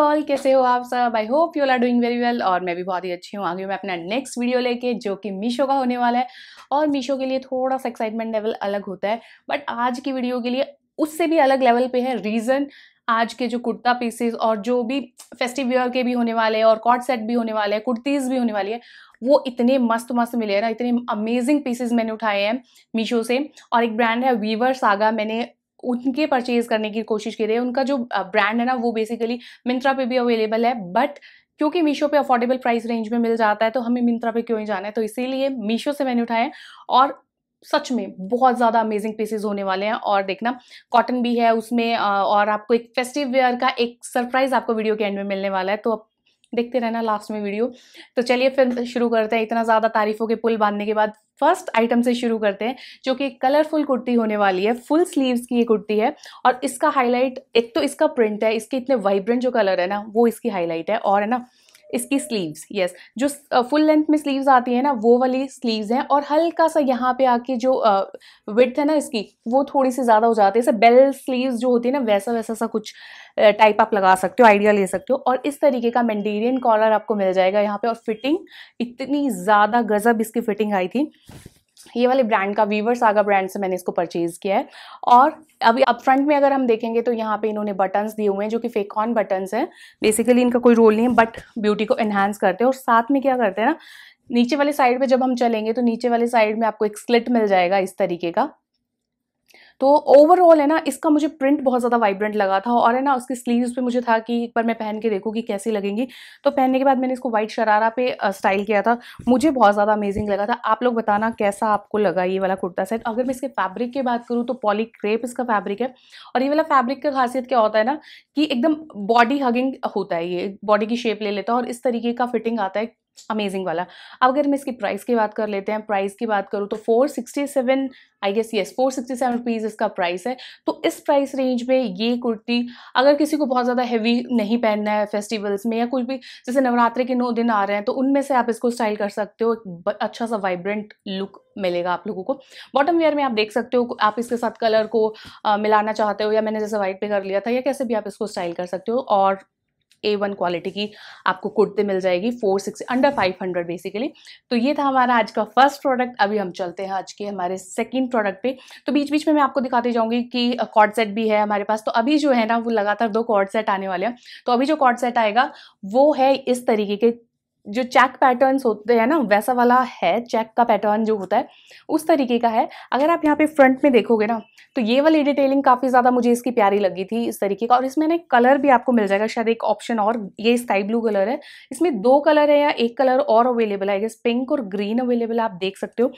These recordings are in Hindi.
ऑल कैसे हो आप सब I hope you are doing very well और मैं भी बहुत ही अच्छी हूँ आगे मैं अपना नेक्स्ट वीडियो लेके जो कि मीशो का होने वाला है और मीशो के लिए थोड़ा सा एक्साइटमेंट लेवल अलग होता है बट आज की वीडियो के लिए उससे भी अलग लेवल पे है रीज़न आज के जो कुर्ता पीसेस और जो भी फेस्टिव वेयर के भी होने वाले हैं और कॉट सेट भी होने वाले हैं कुर्तीज़ भी होने वाली है वो इतने मस्त मस्त मिले हैं ना इतने अमेजिंग पीसेस मैंने उठाए हैं मीशो से और एक ब्रांड है वीवर सागा मैंने उनके परचेज़ करने की कोशिश की रही है उनका जो ब्रांड है ना वो बेसिकली मिंत्रा पे भी अवेलेबल है बट क्योंकि मीशो पे अफोर्डेबल प्राइस रेंज में मिल जाता है तो हमें मिंत्रा पे क्यों ही जाना है तो इसीलिए मीशो से मैंने उठाया और सच में बहुत ज़्यादा अमेजिंग पीसेज होने वाले हैं और देखना कॉटन भी है उसमें और आपको एक फेस्टिव वेयर का एक सरप्राइज आपको वीडियो के एंड में मिलने वाला है तो देखते रहना लास्ट में वीडियो तो चलिए फिर शुरू करते हैं इतना ज़्यादा तारीफ़ों के पुल बांधने के बाद फर्स्ट आइटम से शुरू करते हैं जो कि कलरफुल कुर्ती होने वाली है फुल स्लीव्स की ये कुर्ती है और इसका हाईलाइट एक तो इसका प्रिंट है इसके इतने वाइब्रेंट जो कलर है ना वो इसकी हाईलाइट है और है ना इसकी स्लीव्स यस जो फुल लेंथ में स्लीव्स आती है ना वो वाली स्लीव्स हैं और हल्का सा यहाँ पे आके जो विथ है ना इसकी वो थोड़ी सी ज़्यादा हो जाती है जैसे बेल स्लीव्स जो होती है ना वैसा वैसा सा कुछ टाइप आप लगा सकते हो आइडिया ले सकते हो और इस तरीके का मैंडेरियन कॉलर आपको मिल जाएगा यहाँ पर और फिटिंग इतनी ज़्यादा गजब इसकी फिटिंग आई थी ये वाले ब्रांड का वीवर सागा ब्रांड से मैंने इसको परचेज़ किया है और अभी अब फ्रंट में अगर हम देखेंगे तो यहाँ पे इन्होंने बटन्स दिए हुए हैं जो कि फेकॉन बटन्स हैं बेसिकली इनका कोई रोल नहीं है बट ब्यूटी को एनहांस करते हैं और साथ में क्या करते हैं ना नीचे वाले साइड पे जब हम चलेंगे तो नीचे वाले साइड में आपको एक स्लिट मिल जाएगा इस तरीके का तो ओवरऑल है ना इसका मुझे प्रिंट बहुत ज़्यादा वाइब्रेंट लगा था और है ना उसकी स्लीव्स पे मुझे था कि एक बार मैं पहन के देखूँ कि कैसी लगेंगी तो पहनने के बाद मैंने इसको वाइट शरारा पे स्टाइल किया था मुझे बहुत ज़्यादा अमेजिंग लगा था आप लोग बताना कैसा आपको लगा ये वाला कुर्ता सेट अगर मैं इसके फैब्रिक की बात करूँ तो पॉली क्रेप इसका फैब्रिक है और ये वाला फैब्रिक का खासियत क्या होता है ना कि एकदम बॉडी हगिंग होता है ये बॉडी की शेप ले लेता है और इस तरीके का फिटिंग आता है अमेजिंग वाला अब अगर मैं इसकी प्राइस की बात कर लेते हैं प्राइस की बात करूँ तो four sixty seven I guess yes four sixty seven rupees इसका प्राइस है तो इस प्राइस रेंज में ये कुर्ती अगर किसी को बहुत ज़्यादा हैवी नहीं पहनना है फेस्टिवल्स में या कुछ भी जैसे नवरात्रि के नौ दिन आ रहे हैं तो उनमें से आप इसको स्टाइल कर सकते हो एक अच्छा सा वाइब्रेंट लुक मिलेगा आप लोगों को बॉटम वेयर में आप देख सकते हो आप इसके साथ कलर को आ, मिलाना चाहते हो या मैंने जैसे वाइट पे कर लिया था या कैसे भी आप इसको स्टाइल कर सकते हो और ए वन क्वालिटी की आपको कुर्ते मिल जाएगी four six under five hundred basically तो ये था हमारा आज का फर्स्ट प्रोडक्ट अभी हम चलते हैं आज के हमारे सेकंड प्रोडक्ट पे तो बीच बीच में मैं आपको दिखाती जाऊंगी कि कॉर्ड सेट भी है हमारे पास तो अभी जो है ना वो लगातार दो कॉर्ड सेट आने वाले हैं तो अभी जो कॉर्ड सेट आएगा वो है इस तरीके के जो चेक पैटर्न्स होते हैं ना वैसा वाला है चेक का पैटर्न जो होता है उस तरीके का है अगर आप यहाँ पे फ्रंट में देखोगे ना तो ये वाली डिटेलिंग काफ़ी ज़्यादा मुझे इसकी प्यारी लगी थी इस तरीके का और इसमें ना कलर भी आपको मिल जाएगा शायद एक ऑप्शन और ये स्काई ब्लू कलर है इसमें दो कलर है या एक कलर और अवेलेबल है गेस पिंक और ग्रीन अवेलेबल आप देख सकते हो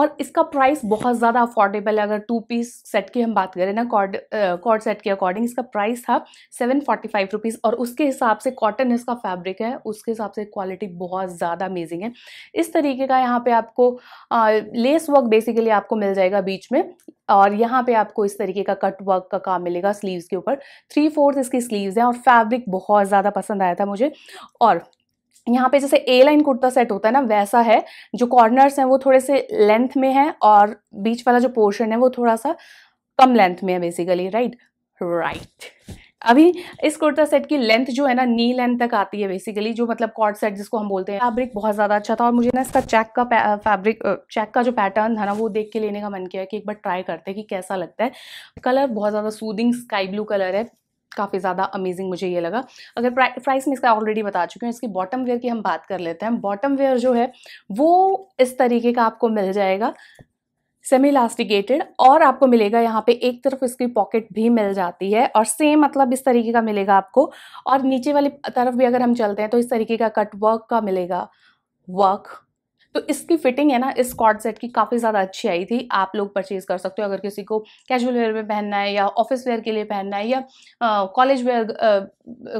और इसका प्राइस बहुत ज़्यादा अफोर्डेबल है अगर टू पीस सेट की हम बात करें ना कॉर्ड कॉर्ड सेट के अकॉर्डिंग इसका प्राइस था सेवन फोर्टी फाइव रुपीज़ और उसके हिसाब से कॉटन इसका फैब्रिक है उसके हिसाब से क्वालिटी क्वालिटी बहुत ज़्यादा अमेजिंग है इस तरीके का यहाँ पे आपको आ, लेस वर्क बेसिकली आपको मिल जाएगा बीच में और यहाँ पे आपको इस तरीके का कट वर्क का काम मिलेगा स्लीव्स के ऊपर थ्री फोर्थ इसकी स्लीव्स हैं और फैब्रिक बहुत ज़्यादा पसंद आया था मुझे और यहाँ पे जैसे ए लाइन कुर्ता सेट होता है ना वैसा है जो कॉर्नर्स हैं वो थोड़े से लेंथ में है और बीच वाला जो पोर्शन है वो थोड़ा सा कम लेंथ में है बेसिकली राइट राइट अभी इस कुर्ता सेट की लेंथ जो है ना नी लेंथ तक आती है बेसिकली जो मतलब कॉर्ड सेट जिसको हम बोलते हैं फैब्रिक बहुत ज़्यादा अच्छा था और मुझे ना इसका चेक का फैब्रिक चेक का जो पैटर्न था ना वो देख के लेने का मन किया कि एक बार ट्राई करते हैं कि कैसा लगता है कलर बहुत ज़्यादा सूदिंग स्काई ब्लू कलर है काफ़ी ज़्यादा अमेजिंग मुझे ये लगा अगर प्राइ, प्राइस में इसका ऑलरेडी बता चुकी हूँ इसकी बॉटम वेयर की हम बात कर लेते हैं बॉटम वेयर जो है वो इस तरीके का आपको मिल जाएगा सेमी इलास्टिकेटेड और आपको मिलेगा यहाँ पे एक तरफ इसकी पॉकेट भी मिल जाती है और सेम मतलब इस तरीके का मिलेगा आपको और नीचे वाली तरफ भी अगर हम चलते हैं तो इस तरीके का कट वर्क का मिलेगा वर्क तो इसकी फिटिंग है ना इस कॉर्ड सेट की काफ़ी ज़्यादा अच्छी आई थी आप लोग परचेज़ कर सकते हो अगर किसी को कैजुअल वेयर में पहनना है या ऑफिस वेयर के लिए पहनना है या college wear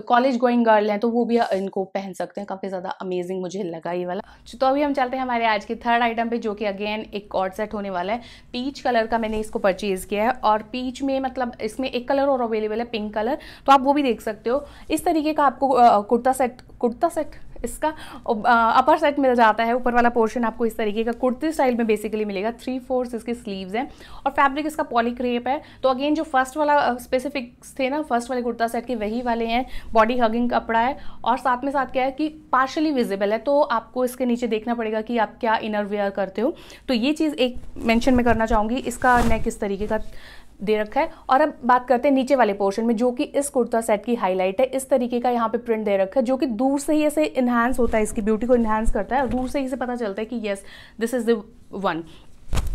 college going girl हैं तो वो भी इनको पहन सकते हैं काफ़ी ज़्यादा अमेजिंग मुझे लगा ये वाला अच्छा, तो अभी हम चलते हैं हमारे आज के थर्ड आइटम पर जो कि अगेन एक कॉर्ड सेट होने वाला है पीच कलर का मैंने इसको परचेज़ किया है और पीच में मतलब इसमें एक कलर और अवेलेबल है पिंक कलर तो आप वो भी देख सकते हो इस तरीके का आपको कुर्ता सेट कुर्ता सेट इसका अपर सेट मिल जाता है ऊपर वाला पोर्शन आपको इस तरीके का कुर्ती स्टाइल में बेसिकली मिलेगा थ्री फोर्थ इसके स्लीव्स हैं और फैब्रिक इसका पॉलीक्रेप है तो अगेन जो फर्स्ट वाला स्पेसिफिक्स थे ना फर्स्ट वाले कुर्ता सेट के वही वाले हैं बॉडी हगिंग कपड़ा है और साथ में साथ क्या है कि पार्शली विजिबल है तो आपको इसके नीचे देखना पड़ेगा कि आप क्या इनर वेयर करते हो तो ये चीज़ एक मैंशन में करना चाहूँगी इसका नेक इस तरीके का दे रखा है और अब बात करते हैं नीचे वाले पोर्शन में जो कि इस कुर्ता सेट की हाईलाइट है इस तरीके का यहाँ पे प्रिंट दे रखा है जो कि दूर से ही ऐसे इन्हांस होता है इसकी ब्यूटी को इन्हांस करता है और दूर से ही से पता चलता है कि yes this is the one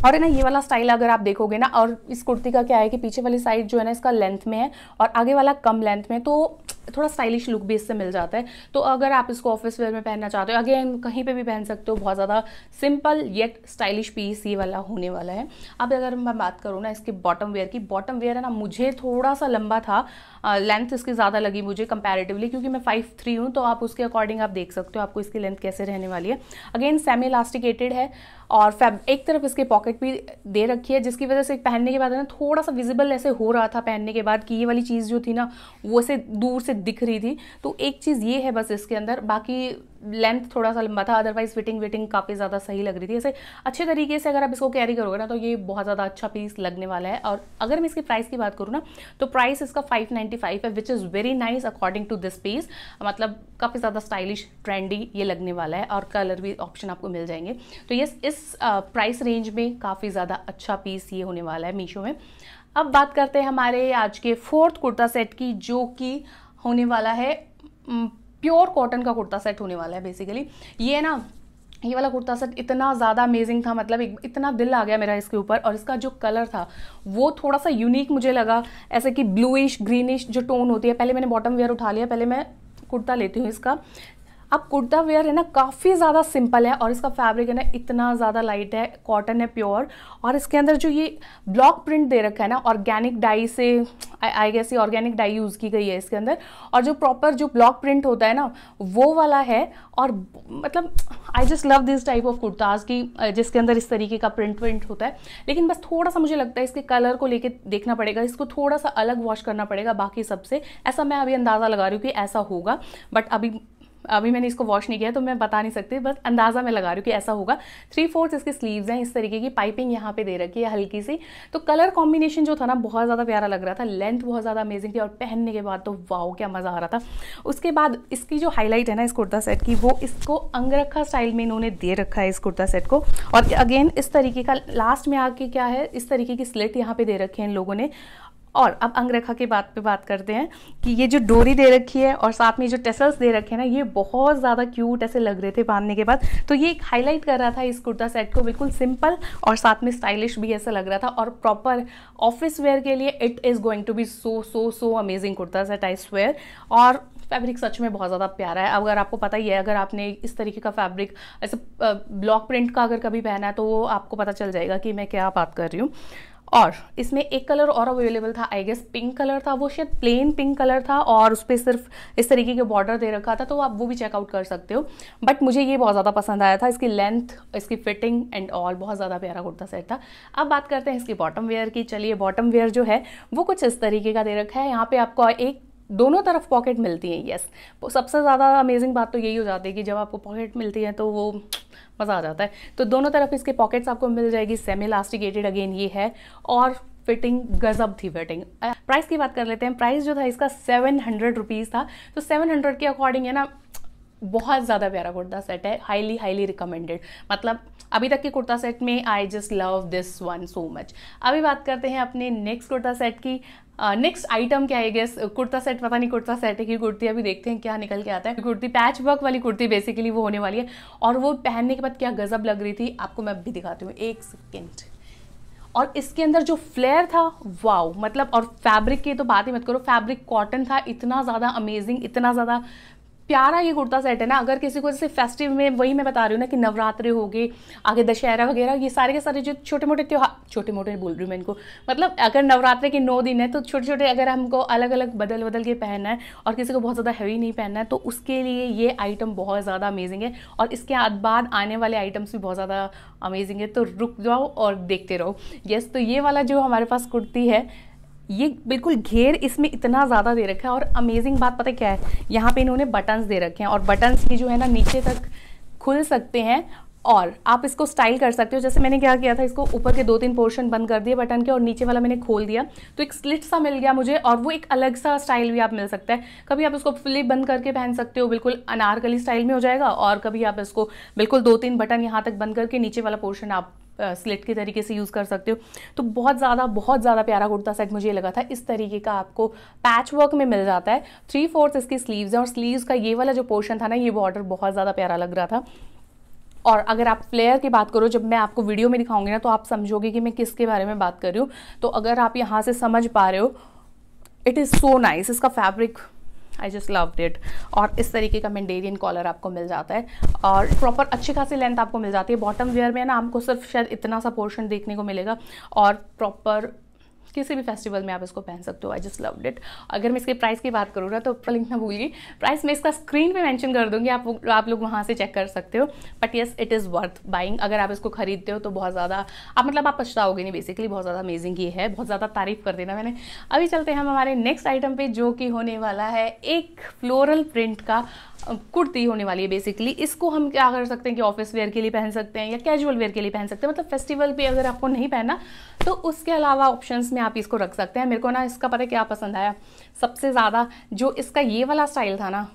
और है ना ये वाला स्टाइल अगर आप देखोगे ना और इस कुर्ती का क्या है कि पीछे वाली साइड जो है ना इसका लेंथ में है और आगे वाला कम लेंथ में तो थोड़ा स्टाइलिश लुक भी इससे मिल जाता है तो अगर आप इसको ऑफिस वेयर में पहनना चाहते हो अगेन कहीं पे भी पहन सकते हो बहुत ज़्यादा सिंपल येट स्टाइलिश पीस ये वाला होने वाला है अब अगर मैं बात करूँ ना इसके बॉटम वेयर की बॉटम वेयर है ना मुझे थोड़ा सा लंबा था लेंथ इसकी ज़्यादा लगी मुझे कंपेरेटिवली क्योंकि मैं फाइव थ्री हूँ तो आप उसके अकॉर्डिंग आप देख सकते हो आपको इसकी लेंथ कैसे रहने वाली है अगेन सेमी इलास्टिकेटेड है और फैब एक तरफ इसके पॉकेट भी दे रखी है जिसकी वजह से पहनने के बाद ना थोड़ा सा विजिबल ऐसे हो रहा था पहनने के बाद कि ये वाली चीज़ जो थी ना वो ऐसे दूर से दिख रही थी तो एक चीज़ ये है बस इसके अंदर बाकी लेंथ थोड़ा सा लंबा था अदरवाइज फिटिंग विटिंग काफ़ी ज़्यादा सही लग रही थी ऐसे अच्छे तरीके से अगर आप इसको कैरी करोगे ना तो ये बहुत ज़्यादा अच्छा पीस लगने वाला है और अगर मैं इसकी प्राइस की बात करूँ ना तो प्राइस इसका 595 है which is very nice according to this piece मतलब काफ़ी ज़्यादा स्टाइलिश ट्रेंडी ये लगने वाला है और कलर भी ऑप्शन आपको मिल जाएंगे तो यस इस प्राइस रेंज में काफ़ी ज़्यादा अच्छा पीस ये होने वाला है मीशो में अब बात करते हैं हमारे आज के फोर्थ कुर्ता सेट की जो कि होने वाला है प्योर कॉटन का कुर्ता सेट होने वाला है बेसिकली ये ना ये वाला कुर्ता सेट इतना ज़्यादा अमेजिंग था मतलब इतना दिल आ गया मेरा इसके ऊपर और इसका जो कलर था वो थोड़ा सा यूनिक मुझे लगा ऐसे कि ब्लूइश ग्रीनिश जो टोन होती है पहले मैंने बॉटम वेयर उठा लिया पहले मैं कुर्ता लेती हूँ इसका अब कुर्ता वेयर है ना काफ़ी ज़्यादा सिंपल है और इसका फैब्रिक है ना इतना ज़्यादा लाइट है कॉटन है प्योर और इसके अंदर जो ये ब्लॉक प्रिंट दे रखा है ना ऑर्गेनिक डाई से आई गेस ये ऑर्गेनिक डाई यूज़ की गई है इसके अंदर और जो प्रॉपर जो ब्लॉक प्रिंट होता है ना वो वाला है और मतलब I just love this type of kurtas की जिसके अंदर इस तरीके का प्रिंट विंट होता है लेकिन बस थोड़ा सा मुझे लगता है इसके कलर को लेके देखना पड़ेगा इसको थोड़ा सा अलग वॉश करना पड़ेगा बाकी सबसे ऐसा मैं अभी अंदाज़ा लगा रही हूँ कि ऐसा होगा बट अभी अभी मैंने इसको वॉश नहीं किया तो मैं बता नहीं सकती बस अंदाज़ा मैं लगा रही हूँ कि ऐसा होगा थ्री फोर्थ इसके स्लीव्स हैं इस तरीके की पाइपिंग यहाँ पे दे रखी है हल्की सी तो कलर कॉम्बिनेशन जो था ना बहुत ज़्यादा प्यारा लग रहा था लेंथ बहुत ज़्यादा अमेजिंग थी और पहनने के बाद तो वाओ क्या मज़ा आ रहा था उसके बाद इसकी जो हाईलाइट है ना इस कुर्ता सेट की वो इसको अंगरखा स्टाइल में इन्होंने दे रखा है इस कुर्ता सेट को और अगेन इस तरीके का लास्ट में आके क्या है इस तरीके की स्लेट यहाँ पे दे रखे हैं इन लोगों ने और अब अंगरेखा की बात पे बात करते हैं कि ये जो डोरी दे रखी है और साथ में जो टेसल्स दे रखे हैं ना ये बहुत ज़्यादा क्यूट ऐसे लग रहे थे बांधने के बाद तो ये एक हाईलाइट कर रहा था इस कुर्ता सेट को बिल्कुल सिंपल और साथ में स्टाइलिश भी ऐसा लग रहा था और प्रॉपर ऑफिस वेयर के लिए it is going to be so so so amazing kurta set I swear और फैब्रिक सच में बहुत ज़्यादा प्यारा है अगर आपको पता ही है अगर आपने इस तरीके का फैब्रिक ऐसे ब्लॉक प्रिंट का अगर कभी पहना है तो वो आपको पता चल जाएगा कि मैं क्या बात कर रही हूँ और इसमें एक कलर और अवेलेबल था आई गेस पिंक कलर था वो शायद प्लेन पिंक कलर था और उस पर सिर्फ इस तरीके के बॉर्डर दे रखा था तो आप वो भी चेकआउट कर सकते हो बट मुझे ये बहुत ज़्यादा पसंद आया था इसकी लेंथ इसकी फिटिंग एंड ऑल बहुत ज़्यादा प्यारा कुर्ता सेट था अब बात करते हैं इसकी बॉटम वेयर की चलिए बॉटम वेयर जो है वो कुछ इस तरीके का दे रखा है यहाँ पर आपको एक दोनों तरफ पॉकेट मिलती हैं यस सबसे ज़्यादा अमेजिंग बात तो यही हो जाती है कि जब आपको पॉकेट मिलती है तो वो मज़ा आ जाता है तो दोनों तरफ इसके पॉकेट्स आपको मिल जाएगी सेमी लास्टिकेटेड अगेन ये है और फिटिंग गजब थी फिटिंग प्राइस की बात कर लेते हैं प्राइस जो था इसका सेवन हंड्रेड रुपीज़ था तो सेवन हंड्रेड के अकॉर्डिंग है ना बहुत ज़्यादा प्यारा कुर्ता सेट है हाईली हाईली रिकमेंडेड मतलब अभी तक के कुर्ता सेट में I just love this one so much अभी बात करते हैं अपने नेक्स्ट कुर्ता सेट की नेक्स्ट आइटम क्या है गेस कुर्ता सेट पता नहीं कुर्ता सेट है कि कुर्ती अभी देखते हैं क्या निकल के आता है कुर्ती पैच वर्क वाली कुर्ती बेसिकली वो होने वाली है और वो पहनने के बाद क्या गजब लग रही थी आपको मैं भी दिखाती हूँ एक सेकेंड और इसके अंदर जो फ्लेयर था वाओ मतलब और फैब्रिक की तो बात ही मत करो फैब्रिक कॉटन था इतना ज़्यादा अमेजिंग इतना ज़्यादा प्यारा ये कुर्ता सेट है ना अगर किसी को जैसे फेस्टिव में वही मैं बता रही हूँ ना कि नवरात्रि होगी आगे दशहरा वगैरह ये सारे के सारे जो छोटे मोटे त्यौहार छोटे मोटे बोल रही हूँ मैं इनको मतलब अगर नवरात्रि के नौ दिन है तो छोटे छोटे अगर हमको अलग अलग बदल बदल के पहनना है और किसी को बहुत ज़्यादा हैवी नहीं पहनना है तो उसके लिए ये आइटम बहुत ज़्यादा अमेजिंग है और इसके बाद आने वाले आइटम्स भी बहुत ज़्यादा अमेजिंग है तो रुक जाओ और देखते रहो यस तो ये वाला जो हमारे पास कुर्ती है ये बिल्कुल घेर इसमें इतना ज़्यादा दे रखा है और अमेजिंग बात पता क्या है यहाँ पे इन्होंने बटन्स दे रखे हैं और बटन्स ये जो है ना नीचे तक खुल सकते हैं और आप इसको स्टाइल कर सकते हो जैसे मैंने क्या किया था इसको ऊपर के दो तीन पोर्शन बंद कर दिए बटन के और नीचे वाला मैंने खोल दिया तो एक स्लिट सा मिल गया मुझे और वो एक अलग सा स्टाइल भी आप मिल सकता है कभी आप इसको फ्लिप बंद करके पहन सकते हो बिल्कुल अनारकली स्टाइल में हो जाएगा और कभी आप इसको बिल्कुल दो तीन बटन यहाँ तक बंद करके नीचे वाला पोर्शन आप स्लिट के तरीके से यूज़ कर सकते हो तो बहुत ज़्यादा बहुत ज़्यादा प्यारा कुर्ता सेट मुझे लगा था इस तरीके का आपको पैच वर्क में मिल जाता है थ्री फोर्थ इसकी स्लीव्स हैं और स्लीव्स का ये वाला जो पोर्शन था ना ये बॉर्डर बहुत ज़्यादा प्यारा लग रहा था और अगर आप फ्लेयर की बात करो जब मैं आपको वीडियो में दिखाऊंगी ना तो आप समझोगे कि मैं किसके बारे में बात कर रही हूँ तो अगर आप यहाँ से समझ पा रहे हो इट इज़ सो नाइस इसका fabric I just love it और इस तरीके का मेडेरियन कॉलर आपको मिल जाता है और प्रॉपर अच्छी खासी लेंथ आपको मिल जाती है बॉटम वेयर में ना आपको सिर्फ शायद इतना सा पोर्शन देखने को मिलेगा और प्रॉपर किसी भी फेस्टिवल में आप इसको पहन सकते हो आई जस्ट लव इट अगर मैं इसके प्राइस की बात करूँ ना तो लिंक ना भूलिए प्राइस मैं इसका स्क्रीन पे मेंशन कर दूँगी आप आप लोग वहाँ से चेक कर सकते हो but yes it is worth buying अगर आप इसको खरीदते हो तो बहुत ज़्यादा आप मतलब आप पछताओगे नहीं बेसिकली बहुत ज़्यादा अमेजिंग ये है बहुत ज़्यादा तारीफ कर देना मैंने अभी चलते हैं हम हमारे नेक्स्ट आइटम पर जो कि होने वाला है एक फ्लोरल प्रिंट का कुर्ती होने वाली है बेसिकली इसको हम क्या कर सकते हैं कि ऑफिस वेयर के लिए पहन सकते हैं या कैजुअल वेयर के लिए पहन सकते हैं मतलब फेस्टिवल पे अगर आपको नहीं पहनना तो उसके अलावा ऑप्शंस में आप इसको रख सकते हैं मेरे को ना इसका पता क्या पसंद आया सबसे ज़्यादा जो इसका ये वाला स्टाइल था ना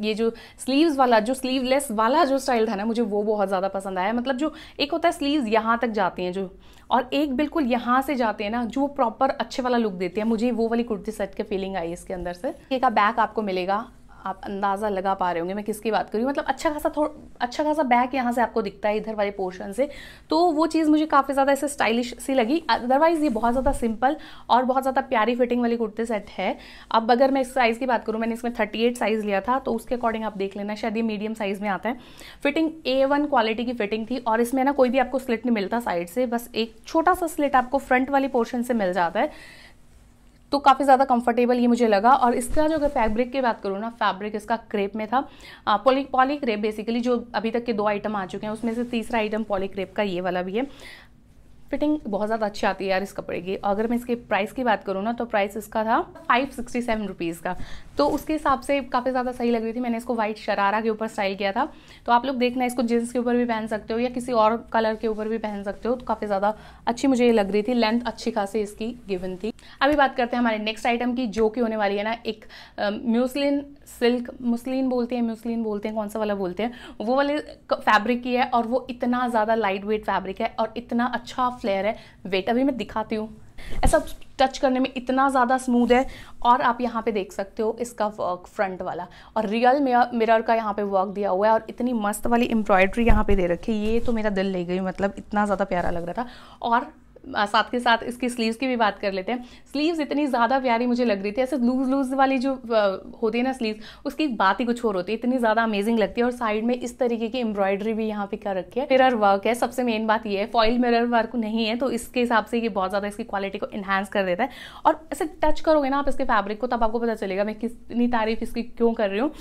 ये जो स्लीव्स वाला जो स्लीवलेस वाला जो स्टाइल था ना मुझे वो बहुत ज़्यादा पसंद आया मतलब जो एक होता है स्लीव्स यहाँ तक जाते हैं जो और एक बिल्कुल यहाँ से जाते हैं ना जो प्रॉपर अच्छे वाला लुक देते हैं मुझे वो वाली कुर्ती सेट के फीलिंग आई इसके अंदर से ये का बैक आपको मिलेगा आप अंदाज़ा लगा पा रहे होंगे मैं किसकी बात कर रही हूँ मतलब अच्छा खासा थोड़ा अच्छा खासा बैक यहाँ से आपको दिखता है इधर वाले पोर्शन से तो वो चीज़ मुझे काफ़ी ज़्यादा ऐसे स्टाइलिश सी लगी अदरवाइज़ ये बहुत ज़्यादा सिंपल और बहुत ज़्यादा प्यारी फिटिंग वाली कुर्ती सेट है अब अगर मैं इस साइज़ की बात करूँ मैंने इसमें थर्टी साइज़ लिया था तो उसके अकॉर्डिंग आप देख लेना शायद ये मीडियम साइज़ में आता है फिटिंग ए क्वालिटी की फिटिंग थी और इसमें ना कोई भी आपको स्लिट नहीं मिलता साइड से बस एक छोटा सा स्लिट आपको फ्रंट वाली पोर्शन से मिल जाता है तो काफ़ी ज़्यादा कंफर्टेबल ये मुझे लगा और इसका जो अगर फैब्रिक की बात करूँ ना फैब्रिक इसका क्रेप में था पॉली पॉली क्रेप बेसिकली जो अभी तक के दो आइटम आ चुके हैं उसमें से तीसरा आइटम पॉली क्रेप का ये वाला भी है फिटिंग बहुत ज़्यादा अच्छी आती है यार इस कपड़े की अगर मैं इसके प्राइस की बात करूँ ना तो प्राइस इसका था फाइव सिक्सटी सेवन रुपीज़ का तो उसके हिसाब से काफ़ी ज़्यादा सही लग रही थी मैंने इसको वाइट शरारा के ऊपर स्टाइल किया था तो आप लोग देखना इसको जीन्स के ऊपर भी पहन सकते हो या किसी और कलर के ऊपर भी पहन सकते हो तो काफ़ी ज़्यादा अच्छी मुझे ये लग रही थी लेंथ अच्छी खासी इसकी गिवन थी अभी बात करते हैं हमारे नेक्स्ट आइटम की जो कि होने वाली है ना एक म्यूसलिन सिल्क मुस्लिन बोलते हैं म्यूसलिन बोलते हैं कौन सा वाला बोलते हैं वो वाले फैब्रिक की है और वो इतना ज़्यादा लाइट वेट फैब्रिक है और इतना अच्छा सॉफ्ट लेयर है वेट अभी मैं दिखाती हूँ ऐसा टच करने में इतना ज़्यादा स्मूद है और आप यहाँ पे देख सकते हो इसका वर्क फ्रंट वाला और रियल मिरर का यहाँ पे वर्क दिया हुआ है और इतनी मस्त वाली एम्ब्रॉयड्री यहाँ पे दे रखी है ये तो मेरा दिल ले गई मतलब इतना ज़्यादा प्यारा लग रहा था और साथ के साथ इसकी स्लीव्स की भी बात कर लेते हैं स्लीव्स इतनी ज़्यादा प्यारी मुझे लग रही थी ऐसे लूज लूज वाली जो होती है ना स्लीव्स उसकी बात ही कुछ और होती है इतनी ज़्यादा अमेजिंग लगती है और साइड में इस तरीके की एम्ब्रॉयडरी भी यहाँ पे कर रखी है मिरर वर्क है सबसे मेन बात ये है फॉइल मिरर वर्क नहीं है तो इसके हिसाब से ये बहुत ज़्यादा इसकी क्वालिटी को इन्हांस कर देता है और ऐसे टच करोगे ना आप इसके फैब्रिक को तब आपको पता चलेगा मैं कितनी तारीफ इसकी क्यों कर रही हूँ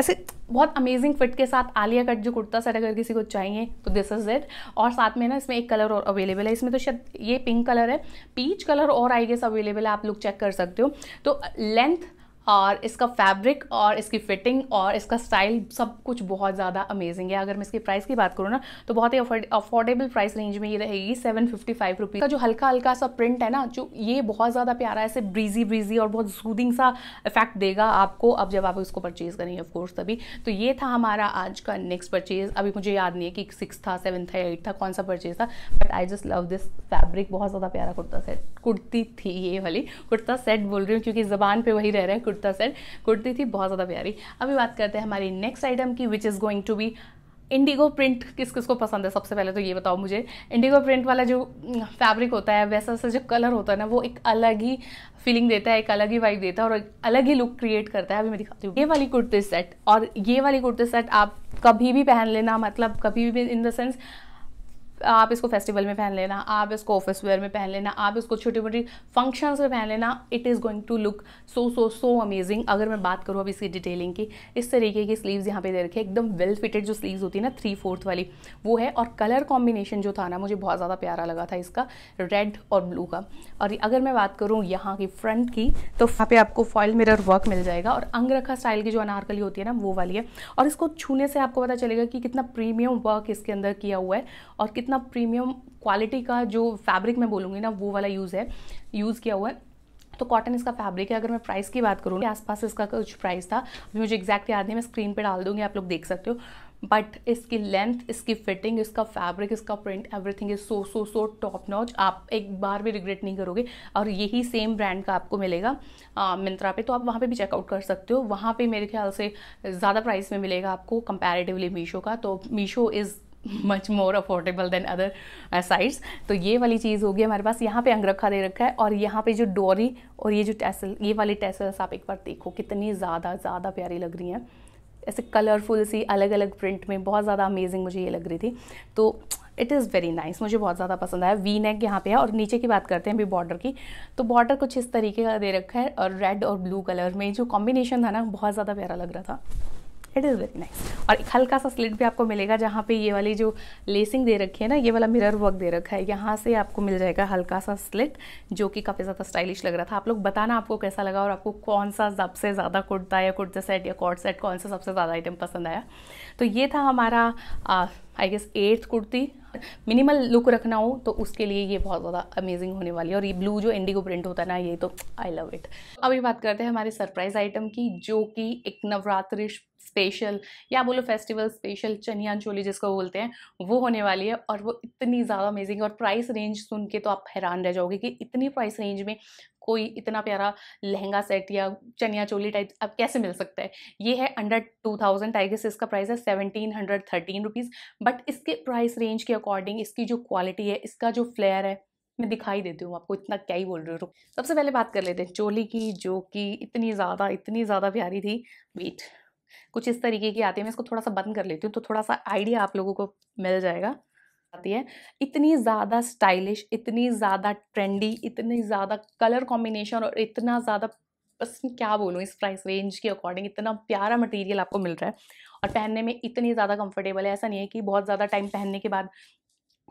ऐसे बहुत अमेजिंग फिट के साथ आलिया कट जो कुर्ता सेट अगर किसी को चाहिए तो दिस इज़ इट और साथ में ना इसमें एक कलर और अवेलेबल है इसमें तो शायद ये पिंक कलर है पीच कलर और आई गेस अवेलेबल है आप लोग चेक कर सकते हो तो लेंथ और इसका फैब्रिक और इसकी फिटिंग और इसका स्टाइल सब कुछ बहुत ज़्यादा अमेजिंग है अगर मैं इसकी प्राइस की बात करूँ ना तो बहुत ही अफोर्डेबल प्राइस रेंज में ये रहेगी सेवन फिफ्टी फाइव रुपीज़ का जो हल्का हल्का सा प्रिंट है ना जो ये बहुत ज़्यादा प्यारा है ऐसे ब्रीजी ब्रीजी और बहुत सूदिंग सा इफेक्ट देगा आपको अब जब आप इसको परचेज़ करेंगे ऑफकोर्स तभी तो ये था हमारा आज का नेक्स्ट परचेज़ अभी मुझे याद नहीं है कि सिक्स था सेवन था एट था कौन सा परचेज़ था but I just love this fabric बहुत ज़्यादा प्यारा कुर्ता सेट कुर्ती थी ये वाली कुर्ता सेट बोल रही हूँ क्योंकि ज़बान पर वही रह हैं कुर्ती कुर्ता सेट कुर्ती थी बहुत ज़्यादा प्यारी अभी बात करते हैं हमारी नेक्स्ट आइटम की which is going to be indigo print किस किस को पसंद है सबसे पहले तो ये बताओ मुझे इंडिगो प्रिंट वाला जो फैब्रिक होता है वैसा वैसा जो कलर होता है ना वो एक अलग ही फीलिंग देता है एक अलग ही वाइब देता है और एक अलग ही लुक क्रिएट करता है अभी मैं दिखाती हूँ ये वाली कुर्ते सेट और ये वाली कुर्ते सेट आप कभी भी पहन लेना मतलब कभी भी इन द सेंस आप इसको फेस्टिवल में पहन लेना आप इसको ऑफिस वेयर में पहन लेना आप इसको छोटी मोटी फंक्शंस में पहन लेना it is going to look so so so amazing अगर मैं बात करूँ अब इसकी डिटेलिंग की इस तरीके की स्लीव्स यहाँ पे दे रखे एकदम वेल फिटेड जो स्लीव्स होती है ना थ्री फोर्थ वाली वो है और कलर कॉम्बिनेशन जो था ना मुझे बहुत ज़्यादा प्यारा लगा था इसका रेड और ब्लू का और अगर मैं बात करूँ यहाँ की फ्रंट की तो यहाँ पे आपको फॉयल मिरर वर्क मिल जाएगा और अंगरखा स्टाइल की जो अनारकली होती है ना वो वाली है और इसको छूने से आपको पता चलेगा कि कितना प्रीमियम वर्क इसके अंदर किया हुआ है और कितना इतना प्रीमियम क्वालिटी का जो फैब्रिक मैं बोलूँगी ना वो वाला यूज़ है यूज़ किया हुआ है तो कॉटन इसका फैब्रिक है अगर मैं प्राइस की बात करूँ आसपास इसका कुछ प्राइस था अभी मुझे एक्जैक्ट याद नहीं मैं स्क्रीन पर डाल दूँगी आप लोग देख सकते हो बट इसकी लेंथ इसकी फिटिंग इसका फैब्रिक इसका print everything is so so so top notch आप एक बार भी रिग्रेट नहीं करोगे और यही सेम ब्रांड का आपको मिलेगा मिंत्रा पे तो आप वहाँ पे भी चेकआउट कर सकते हो वहाँ पे मेरे ख्याल से ज़्यादा प्राइस में मिलेगा आपको कंपैरेटिवली मीशो का तो Meesho is much more affordable than other sites तो ये वाली चीज़ होगी हमारे पास यहाँ पे अंगरखा दे रखा है और यहाँ पे जो डोरी और ये जो टैसल ये वाली टैसल्स आप एक बार देखो कितनी ज़्यादा ज़्यादा प्यारी लग रही हैं ऐसे कलरफुल सी अलग अलग प्रिंट में बहुत ज़्यादा अमेजिंग मुझे ये लग रही थी तो इट इज़ वेरी नाइस मुझे बहुत ज़्यादा पसंद आया वी नेक यहाँ पे है और नीचे की बात करते हैं अभी बॉर्डर की तो बॉर्डर कुछ इस तरीके का दे रखा है और रेड और ब्लू कलर में जो कॉम्बिनेशन था ना बहुत ज़्यादा प्यारा लग रहा था इट इज़ वेरी नाइस और एक हल्का सा स्लिट भी आपको मिलेगा जहाँ पे ये वाली जो लेसिंग दे रखी है ना ये वाला मिरर वर्क दे रखा है यहाँ से आपको मिल जाएगा हल्का सा स्लिट जो कि काफ़ी ज़्यादा स्टाइलिश लग रहा था आप लोग बताना आपको कैसा लगा और आपको कौन सा सबसे ज़्यादा कुर्ता या कुर्ता सेट या कॉट सेट कौन सा सबसे ज़्यादा आइटम पसंद आया तो ये था हमारा I guess eighth kurti minimal look रखना हो तो उसके लिए ये बहुत ज़्यादा अमेजिंग होने वाली है और ये ब्लू जो इंडिगो प्रिंट होता है ना ये तो आई लव इट अभी बात करते हैं हमारे सरप्राइज आइटम की जो कि एक नवरात्रि स्पेशल या बोलो फेस्टिवल स्पेशल चनिया चोली जिसको बोलते हैं वो होने वाली है और वो इतनी ज़्यादा अमेजिंग और प्राइस रेंज सुन के तो आप हैरान रह जाओगे कि इतनी प्राइस रेंज में कोई इतना प्यारा लहंगा सेट या चनिया चोली टाइप अब कैसे मिल सकता है ये है अंडर टू थाउजेंड टाइगर्स इसका प्राइस है seventeen hundred thirteen rupees but इसके प्राइस रेंज के अकॉर्डिंग इसकी जो क्वालिटी है इसका जो फ्लेयर है मैं दिखाई देती हूँ आपको इतना क्या ही बोल रही हूँ सबसे पहले बात कर लेते हैं चोली की जो कि इतनी ज़्यादा इतनी ज़्यादा प्यारी थी वेट कुछ इस तरीके की आती है मैं इसको थोड़ा सा बंद कर लेती हूँ तो थोड़ा सा आइडिया आप लोगों को मिल जाएगा आती है इतनी ज़्यादा स्टाइलिश इतनी ज़्यादा ट्रेंडी इतनी ज़्यादा कलर कॉम्बिनेशन और इतना ज़्यादा बस क्या बोलूँ इस प्राइस रेंज के अकॉर्डिंग इतना प्यारा मटेरियल आपको मिल रहा है और पहनने में इतनी ज़्यादा कंफर्टेबल है ऐसा नहीं है कि बहुत ज़्यादा टाइम पहनने के बाद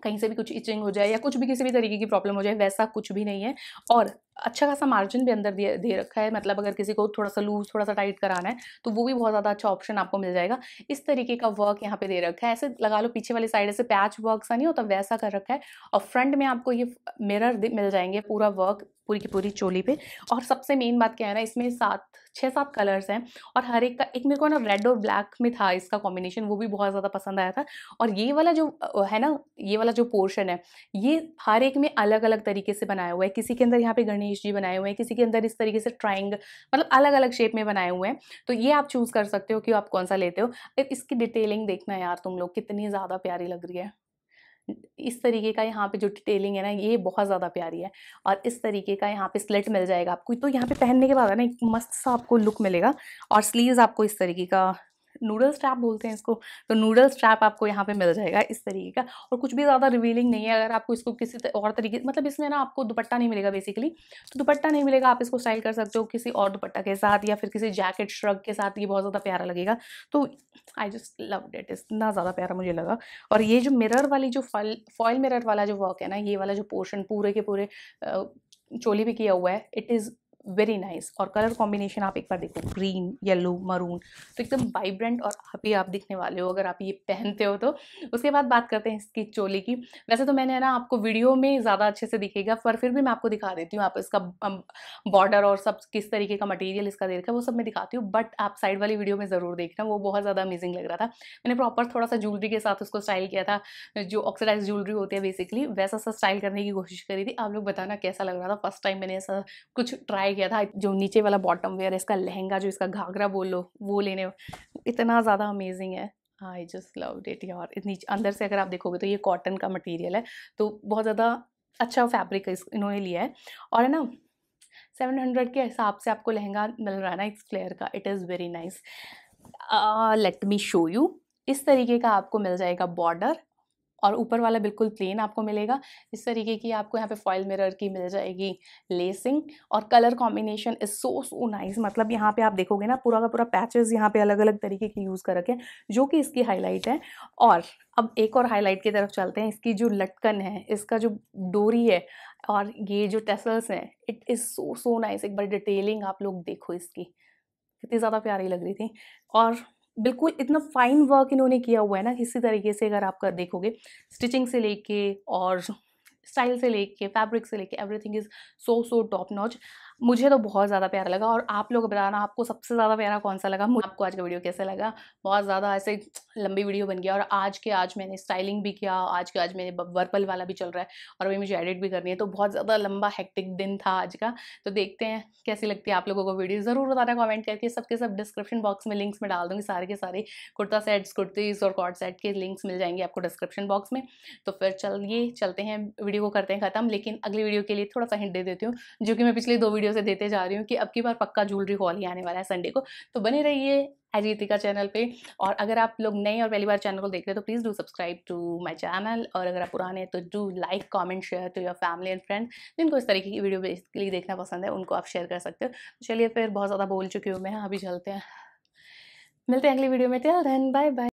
कहीं से भी कुछ इचिंग हो जाए या कुछ भी किसी भी तरीके की प्रॉब्लम हो जाए वैसा कुछ भी नहीं है और अच्छा खासा मार्जिन भी अंदर दे दे रखा है मतलब अगर किसी को थोड़ा सा लूज थोड़ा सा टाइट कराना है तो वो भी बहुत ज़्यादा अच्छा ऑप्शन आपको मिल जाएगा इस तरीके का वर्क यहाँ पे दे रखा है ऐसे लगा लो पीछे वाली साइड ऐसे पैच वर्क सा नहीं होता वैसा कर रखा है और फ्रंट में आपको ये मिरर मिल जाएंगे पूरा वर्क पूरी की पूरी चोली पे और सबसे मेन बात क्या है ना इसमें सात छः सात कलर्स हैं और हर एक का एक मेरे को ना रेड और ब्लैक में था इसका कॉम्बिनेशन वो भी बहुत ज़्यादा पसंद आया था और ये वाला जो है ना ये वाला जो पोर्शन है ये हर एक में अलग अलग तरीके से बनाया हुआ है किसी के अंदर यहाँ पे गणेश जी बनाए हुए हैं किसी के अंदर इस तरीके से ट्राइंग मतलब अलग अलग शेप में बनाए हुए हैं तो ये आप चूज़ कर सकते हो कि आप कौन सा लेते हो इसकी डिटेलिंग देखना यार तुम लोग कितनी ज़्यादा प्यारी लग रही है इस तरीके का यहाँ पे जो डिटेलिंग है ना ये बहुत ज़्यादा प्यारी है और इस तरीके का यहाँ पे स्लेट मिल जाएगा आपको तो यहाँ पे पहनने के बाद है ना एक मस्त सा आपको लुक मिलेगा और स्लीव्स आपको इस तरीके का नूडल स्ट्रैप बोलते हैं इसको तो नूडल स्ट्रैप आपको यहाँ पे मिल जाएगा इस तरीके का और कुछ भी ज़्यादा रिवीलिंग नहीं है अगर आपको इसको किसी और तरीके मतलब इसमें ना आपको दुपट्टा नहीं मिलेगा बेसिकली तो दुपट्टा नहीं मिलेगा आप इसको स्टाइल कर सकते हो किसी और दुपट्टा के साथ या फिर किसी जैकेट श्रग के साथ ये बहुत ज़्यादा प्यारा लगेगा तो आई जस्ट लव डेट इतना ज़्यादा प्यारा मुझे लगा और ये जो मिरर वाली जो फॉल फॉयल मिरर वाला जो वर्क है ना ये वाला जो पोर्शन पूरे के पूरे चोली भी किया हुआ है इट इज़ वेरी नाइस और कलर कॉम्बिनेशन आप एक बार देखो ग्रीन येलो मरून तो एकदम वाइब्रेंट और आप ही आप दिखने वाले हो अगर आप ये पहनते हो तो उसके बाद बात करते हैं इसकी चोली की वैसे तो मैंने ना आपको वीडियो में ज़्यादा अच्छे से दिखेगा पर फिर भी मैं आपको दिखा देती हूँ आप इसका बॉर्डर और सब किस तरीके का मटेरियल इसका दे रखा है वो सब मैं दिखाती हूँ बट आप साइड वाली वीडियो में ज़रूर देखना वो बहुत ज़्यादा अमेजिंग लग रहा था मैंने प्रॉपर थोड़ा सा ज्वेलरी के साथ उसको स्टाइल किया था जो ऑक्सीडाइज ज्वेलरी होती है बेसिकली वैसा सा स्टाइल करने की कोशिश करी थी आप लोग बताना कैसा लग रहा था फर्स्ट टाइम मैंने ऐसा कुछ ट्राई ट्राई किया था जो नीचे वाला बॉटम वेयर है इसका लहंगा जो इसका घाघरा लो वो लेने इतना ज़्यादा अमेजिंग है आई जस्ट लव इट यार नीचे अंदर से अगर आप देखोगे तो ये कॉटन का मटेरियल है तो बहुत ज़्यादा अच्छा फैब्रिक इन्होंने लिया है और है ना सेवन हंड्रेड के हिसाब से आपको लहंगा मिल रहा है ना इस फ्लेयर का it is very nice let me show you इस तरीके का आपको मिल जाएगा बॉर्डर और ऊपर वाला बिल्कुल प्लेन आपको मिलेगा इस तरीके की आपको यहाँ पे फॉयल मिरर की मिल जाएगी लेसिंग और colour combination is so so nice मतलब यहाँ पे आप देखोगे ना पूरा का पूरा पैचेस यहाँ पे अलग अलग तरीके की यूज़ कर रखे हैं जो कि इसकी हाईलाइट है और अब एक और हाईलाइट की तरफ चलते हैं इसकी जो लटकन है इसका जो डोरी है और ये जो टेसल्स हैं it is so so nice एक बार डिटेलिंग आप लोग देखो इसकी कितनी ज़्यादा प्यारी लग रही थी और बिल्कुल इतना फाइन वर्क इन्होंने किया हुआ है ना इसी तरीके से अगर आप कर देखोगे स्टिचिंग से लेके और स्टाइल से लेके फैब्रिक से लेके everything is so so top notch मुझे तो बहुत ज़्यादा प्यारा लगा और आप लोग बताना आपको सबसे ज़्यादा प्यारा कौन सा लगा आपको आज का वीडियो कैसे लगा बहुत ज़्यादा ऐसे लंबी वीडियो बन गया और आज के आज मैंने स्टाइलिंग भी किया आज के आज मेरे वर्पल वाला भी चल रहा है और अभी मुझे एडिट भी करनी है तो बहुत ज़्यादा लंबा हेक्टिक दिन था आज का तो देखते हैं कैसी लगती है आप लोगों को वीडियो ज़रूर बताना कॉमेंट करके सबके सब डिस्क्रिप्शन बॉक्स में लिंक्स में डाल दूँगी सारे के सारे कुर्ता सेट्स कुर्तीज़ और कॉट सेट के लिंक्स मिल जाएंगे आपको डिस्क्रिप्शन बॉक्स में तो फिर चलिए चलते हैं वीडियो को करते हैं ख़त्म लेकिन अगली वीडियो के लिए थोड़ा सा हिंट दे देती हूँ जो कि मैं पिछले दो वीडियो वीडियो से देते जा रही हूँ कि अब की बार पक्का ज्वेलरी हॉल ही आने वाला है संडे को तो बने रहिए अजीतिका चैनल पे और अगर आप लोग नए और पहली बार चैनल को देख रहे हैं तो please do subscribe to my channel और अगर आप पुराने हैं तो do like comment share to your family and friend जिनको इस तरीके की वीडियो बेसिकली देखना पसंद है उनको आप शेयर कर सकते हो चलिए फिर बहुत ज़्यादा बोल चुकी हूँ मैं अभी चलते हैं मिलते हैं अगली वीडियो में टिल धन बाय बाय